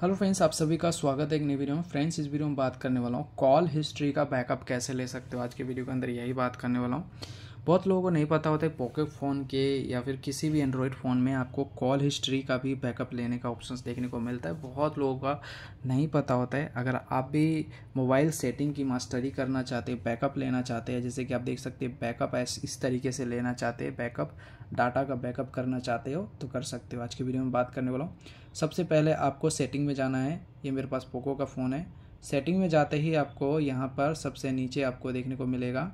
hello friends आप सभी का स्वागत है एक नई वीडियो में फ्रेंड्स इस वीडियो में बात करने वाला हूँ कॉल हिस्ट्री का बैकअप कैसे ले सकते हो आज के वीडियो के अंदर यही बात करने वाला हूँ बहुत लोगों को नहीं पता होता है पॉकेट फ़ोन के या फिर किसी भी एंड्रॉयड फ़ोन में आपको कॉल हिस्ट्री का भी बैकअप लेने का ऑप्शन देखने को मिलता है बहुत लोगों का नहीं पता होता है अगर आप भी मोबाइल सेटिंग की मास्टरी करना चाहते हैं बैकअप लेना चाहते हैं जैसे कि आप देख सकते हैं बैकअप इस तरीके से लेना चाहते हैं बैकअप डाटा का बैकअप करना चाहते हो तो कर सकते हो आज की वीडियो में बात करने वाला हूँ सबसे पहले आपको सेटिंग में जाना है ये मेरे पास पोको का फ़ोन है सेटिंग में जाते ही आपको यहाँ पर सबसे नीचे आपको देखने को मिलेगा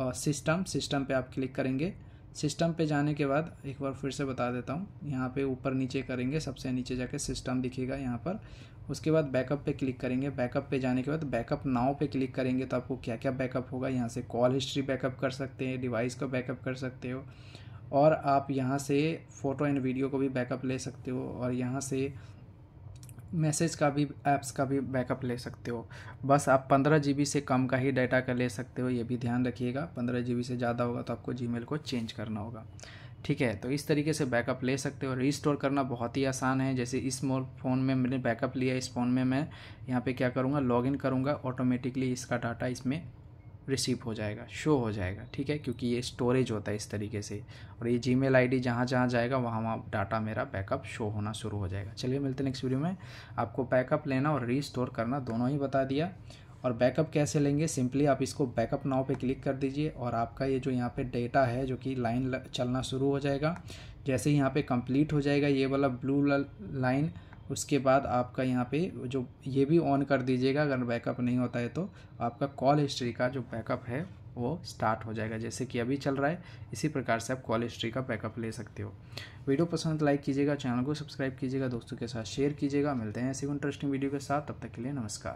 और सिस्टम सिस्टम पे आप क्लिक करेंगे सिस्टम पे जाने के बाद एक बार फिर से बता देता हूँ यहाँ पे ऊपर नीचे करेंगे सबसे नीचे जाके सिस्टम दिखेगा यहाँ पर उसके बाद बैकअप पे क्लिक करेंगे बैकअप पे जाने के बाद बैकअप नाव पे क्लिक करेंगे तो आपको क्या क्या बैकअप होगा यहाँ से कॉल हिस्ट्री बैकअप कर सकते हैं डिवाइस का बैकअप कर सकते हो और आप यहाँ से फ़ोटो एंड वीडियो को भी बैकअप ले सकते हो और यहाँ से मैसेज का भी ऐप्स का भी बैकअप ले सकते हो बस आप पंद्रह जी से कम का ही डाटा का ले सकते हो ये भी ध्यान रखिएगा पंद्रह जी से ज़्यादा होगा तो आपको जी को चेंज करना होगा ठीक है तो इस तरीके से बैकअप ले सकते हो रिस्टोर करना बहुत ही आसान है जैसे इस फ़ोन में मैंने बैकअप लिया इस फ़ोन में मैं यहाँ पे क्या करूँगा लॉगिन करूँगा ऑटोमेटिकली इसका डाटा इसमें रिसीव हो जाएगा शो हो जाएगा ठीक है क्योंकि ये स्टोरेज होता है इस तरीके से और ये जी मेल आई डी जहाँ जहाँ जाएगा वहाँ वहाँ डाटा मेरा बैकअप शो होना शुरू हो जाएगा चलिए मिलते हैं नेक्स्ट वीडियो में आपको बैकअप लेना और रीस्टोर करना दोनों ही बता दिया और बैकअप कैसे लेंगे सिंपली आप इसको बैकअप नाव पे क्लिक कर दीजिए और आपका ये जो यहाँ पे डेटा है जो कि लाइन चलना शुरू हो जाएगा जैसे ही यहाँ पे कंप्लीट हो जाएगा ये वाला ब्लू लाइन उसके बाद आपका यहाँ पे जो ये भी ऑन कर दीजिएगा अगर बैकअप नहीं होता है तो आपका कॉल हिस्ट्री का जो बैकअप है वो स्टार्ट हो जाएगा जैसे कि अभी चल रहा है इसी प्रकार से आप कॉल हिस्ट्री का बैकअप ले सकते हो वीडियो पसंद लाइक तो कीजिएगा चैनल को सब्सक्राइब कीजिएगा दोस्तों के साथ शेयर कीजिएगा मिलते हैं ऐसी इंटरेस्टिंग वीडियो के साथ तब तक के लिए नमस्कार